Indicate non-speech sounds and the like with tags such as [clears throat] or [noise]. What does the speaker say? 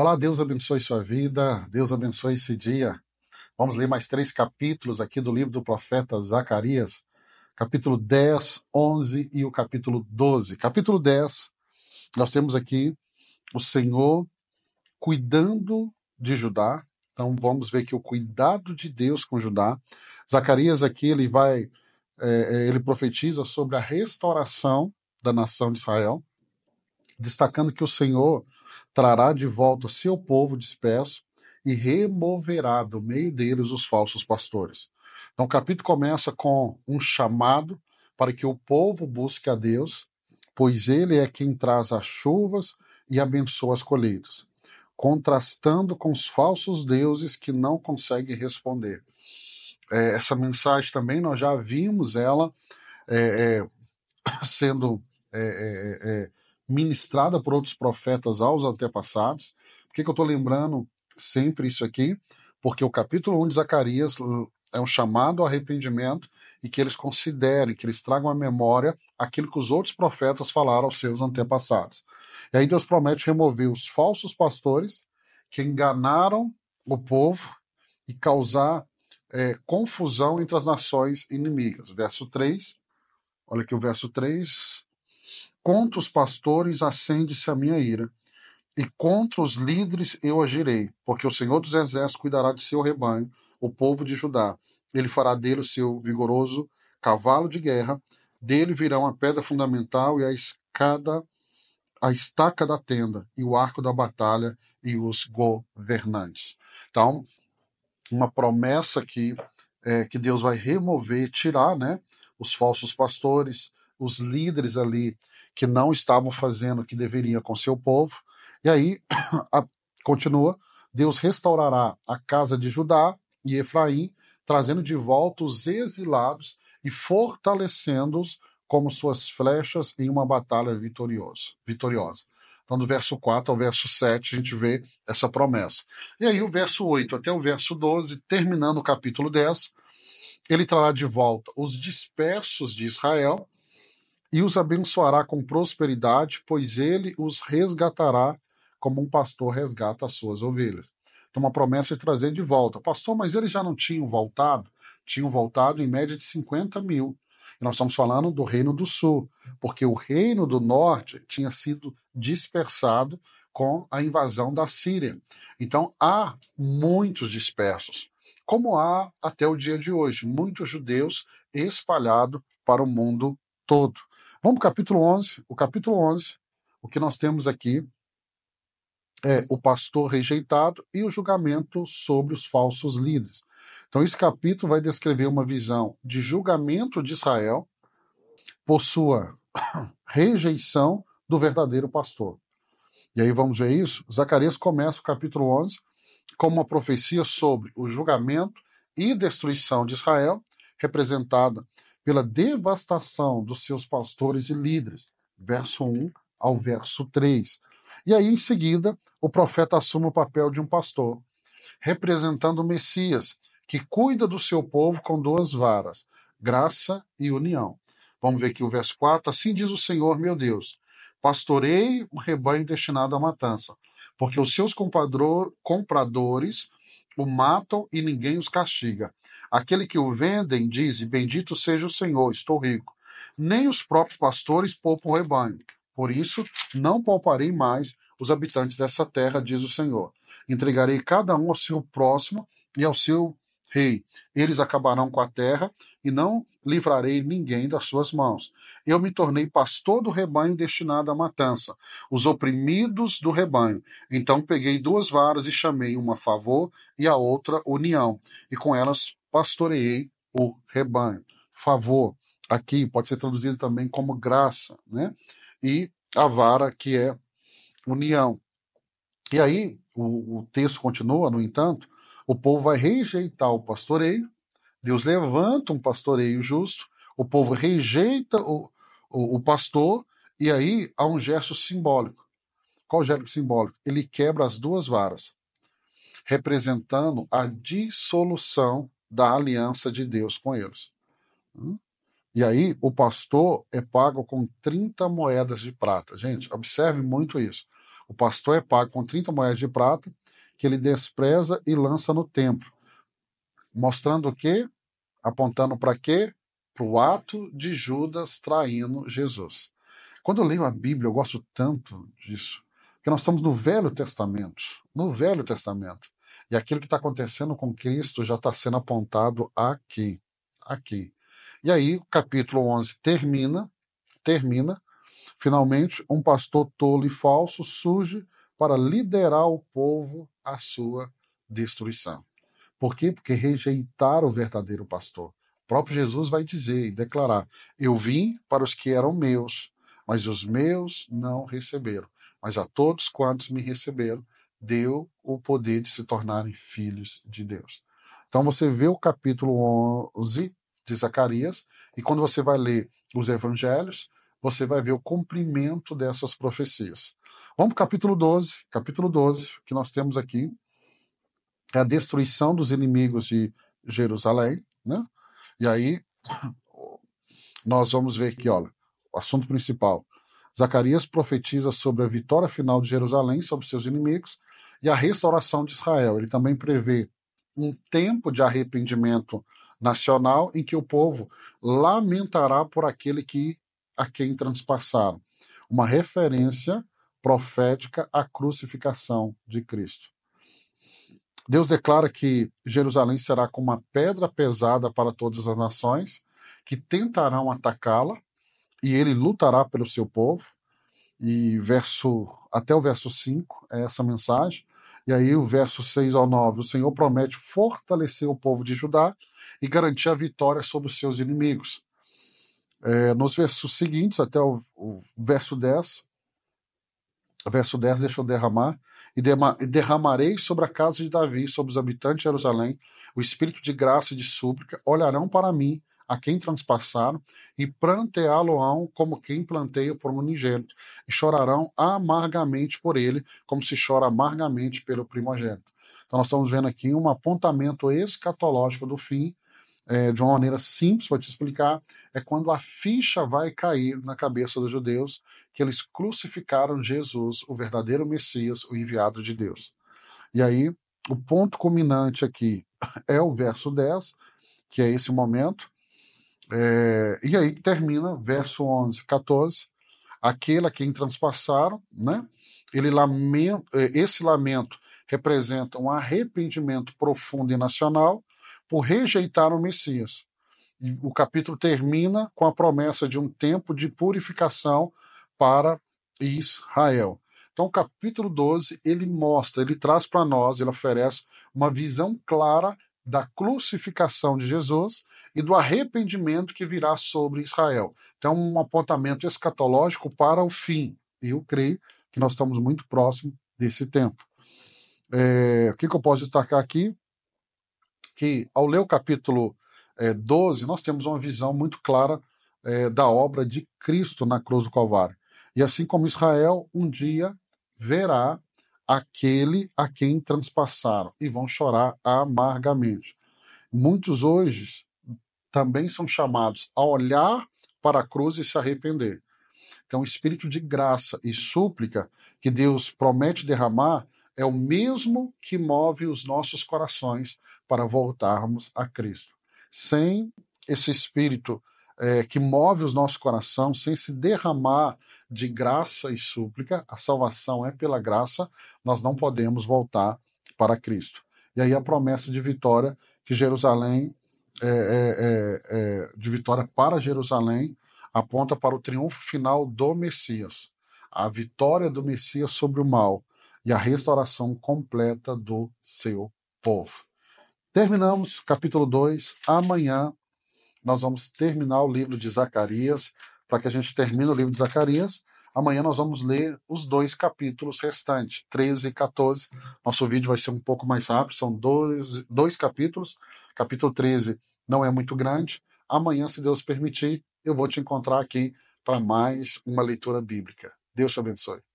Olá, Deus abençoe sua vida, Deus abençoe esse dia. Vamos ler mais três capítulos aqui do livro do profeta Zacarias, capítulo 10, 11 e o capítulo 12. Capítulo 10, nós temos aqui o Senhor cuidando de Judá. Então vamos ver que o cuidado de Deus com Judá. Zacarias aqui ele vai, é, é, ele profetiza sobre a restauração da nação de Israel, destacando que o Senhor trará de volta seu povo disperso e removerá do meio deles os falsos pastores. Então o capítulo começa com um chamado para que o povo busque a Deus, pois ele é quem traz as chuvas e abençoa as colheitas, contrastando com os falsos deuses que não conseguem responder. É, essa mensagem também nós já vimos ela é, é, [coughs] sendo é, é, é, ministrada por outros profetas aos antepassados. Por que, que eu estou lembrando sempre isso aqui? Porque o capítulo 1 de Zacarias é um chamado ao arrependimento e que eles considerem, que eles tragam à memória aquilo que os outros profetas falaram aos seus antepassados. E aí Deus promete remover os falsos pastores que enganaram o povo e causar é, confusão entre as nações inimigas. Verso 3, olha aqui o verso 3, Contra os pastores acende-se a minha ira, e contra os líderes eu agirei, porque o Senhor dos Exércitos cuidará de seu rebanho, o povo de Judá. Ele fará dele o seu vigoroso cavalo de guerra, dele virão a pedra fundamental e a escada, a estaca da tenda, e o arco da batalha e os governantes. Então, uma promessa aqui é, que Deus vai remover, tirar né, os falsos pastores, os líderes ali que não estavam fazendo o que deveriam com seu povo. E aí, [coughs] a, continua, Deus restaurará a casa de Judá e Efraim, trazendo de volta os exilados e fortalecendo-os como suas flechas em uma batalha vitorioso, vitoriosa. Então, do verso 4 ao verso 7, a gente vê essa promessa. E aí, o verso 8 até o verso 12, terminando o capítulo 10, ele trará de volta os dispersos de Israel e os abençoará com prosperidade, pois ele os resgatará como um pastor resgata as suas ovelhas. Então, uma promessa de trazer de volta. Pastor, mas eles já não tinham voltado? Tinham voltado em média de 50 mil. E nós estamos falando do Reino do Sul, porque o Reino do Norte tinha sido dispersado com a invasão da Síria. Então, há muitos dispersos, como há até o dia de hoje, muitos judeus espalhados para o mundo todo. Vamos para o capítulo 11. O capítulo 11, o que nós temos aqui é o pastor rejeitado e o julgamento sobre os falsos líderes. Então, esse capítulo vai descrever uma visão de julgamento de Israel por sua [coughs] rejeição do verdadeiro pastor. E aí vamos ver isso? Zacarias começa o capítulo 11 com uma profecia sobre o julgamento e destruição de Israel, representada pela devastação dos seus pastores e líderes, verso 1 ao verso 3. E aí, em seguida, o profeta assume o papel de um pastor, representando o Messias, que cuida do seu povo com duas varas, graça e união. Vamos ver aqui o verso 4. Assim diz o Senhor, meu Deus: Pastorei o rebanho destinado à matança, porque os seus compradores o matam e ninguém os castiga. Aquele que o vendem diz: Bendito seja o Senhor, estou rico. Nem os próprios pastores poupam o rebanho. Por isso, não pouparei mais os habitantes dessa terra, diz o Senhor. Entregarei cada um ao seu próximo e ao seu rei. Eles acabarão com a terra e não livrarei ninguém das suas mãos. Eu me tornei pastor do rebanho destinado à matança, os oprimidos do rebanho. Então peguei duas varas e chamei uma favor e a outra união, e com elas pastoreei o rebanho. Favor, aqui pode ser traduzido também como graça, né? E a vara que é união. E aí o, o texto continua, no entanto, o povo vai rejeitar o pastoreio, Deus levanta um pastoreio justo, o povo rejeita o, o, o pastor, e aí há um gesto simbólico. Qual gesto simbólico? Ele quebra as duas varas, representando a dissolução da aliança de Deus com eles. Hum? E aí o pastor é pago com 30 moedas de prata. Gente, observe muito isso. O pastor é pago com 30 moedas de prata que ele despreza e lança no templo. Mostrando o quê? Apontando para quê? Para o ato de Judas traindo Jesus. Quando eu leio a Bíblia, eu gosto tanto disso, porque nós estamos no Velho Testamento, no Velho Testamento. E aquilo que está acontecendo com Cristo já está sendo apontado aqui, aqui. E aí, o capítulo 11 termina, termina, finalmente, um pastor tolo e falso surge para liderar o povo a sua destruição. Por quê? Porque rejeitaram o verdadeiro pastor. O próprio Jesus vai dizer e declarar: Eu vim para os que eram meus, mas os meus não receberam. Mas a todos quantos me receberam, deu o poder de se tornarem filhos de Deus. Então você vê o capítulo 11 de Zacarias, e quando você vai ler os evangelhos, você vai ver o cumprimento dessas profecias. Vamos para o capítulo 12. Capítulo 12, que nós temos aqui é a destruição dos inimigos de Jerusalém, né? E aí [clears throat] nós vamos ver aqui, olha, o assunto principal. Zacarias profetiza sobre a vitória final de Jerusalém sobre seus inimigos e a restauração de Israel. Ele também prevê um tempo de arrependimento nacional em que o povo lamentará por aquele que a quem transpassaram. Uma referência profética à crucificação de Cristo. Deus declara que Jerusalém será como uma pedra pesada para todas as nações que tentarão atacá-la e ele lutará pelo seu povo. E verso até o verso 5 é essa mensagem. E aí o verso 6 ao 9, o Senhor promete fortalecer o povo de Judá e garantir a vitória sobre os seus inimigos. É, nos versos seguintes, até o, o, verso 10, verso 10, deixa eu derramar, e, e derramarei sobre a casa de Davi, sobre os habitantes de Jerusalém, o espírito de graça e de súplica, olharão para mim, a quem transpassaram, e planteá-lo-ão como quem planteia por um unigênito, e chorarão amargamente por ele, como se chora amargamente pelo primogênito. Então nós estamos vendo aqui um apontamento escatológico do fim, é, de uma maneira simples para te explicar, é quando a ficha vai cair na cabeça dos judeus que eles crucificaram Jesus, o verdadeiro Messias, o enviado de Deus. E aí, o ponto culminante aqui [laughs] é o verso 10, que é esse momento, é, e aí termina verso 11, 14, aquele a quem transpassaram, né? Ele lamenta, é, esse lamento representa um arrependimento profundo e nacional, por rejeitar o Messias. E o capítulo termina com a promessa de um tempo de purificação para Israel. Então, o capítulo 12, ele mostra, ele traz para nós, ele oferece uma visão clara da crucificação de Jesus e do arrependimento que virá sobre Israel. Então, um apontamento escatológico para o fim. Eu creio que nós estamos muito próximo desse tempo. É, o que, que eu posso destacar aqui? que, ao ler o capítulo é, 12, nós temos uma visão muito clara é, da obra de Cristo na cruz do Calvário. E assim como Israel, um dia verá aquele a quem transpassaram e vão chorar amargamente. Muitos hoje também são chamados a olhar para a cruz e se arrepender. Então, o espírito de graça e súplica que Deus promete derramar é o mesmo que move os nossos corações para voltarmos a Cristo. Sem esse espírito é, que move os nossos coração, sem se derramar de graça e súplica, a salvação é pela graça, nós não podemos voltar para Cristo. E aí a promessa de vitória que Jerusalém, é, é, é, é de vitória para Jerusalém, aponta para o triunfo final do Messias, a vitória do Messias sobre o mal e a restauração completa do seu povo. Terminamos capítulo 2. Amanhã nós vamos terminar o livro de Zacarias. Para que a gente termine o livro de Zacarias, amanhã nós vamos ler os dois capítulos restantes, 13 e 14. Nosso vídeo vai ser um pouco mais rápido, são dois, dois capítulos. Capítulo 13 não é muito grande. Amanhã, se Deus permitir, eu vou te encontrar aqui para mais uma leitura bíblica. Deus te abençoe.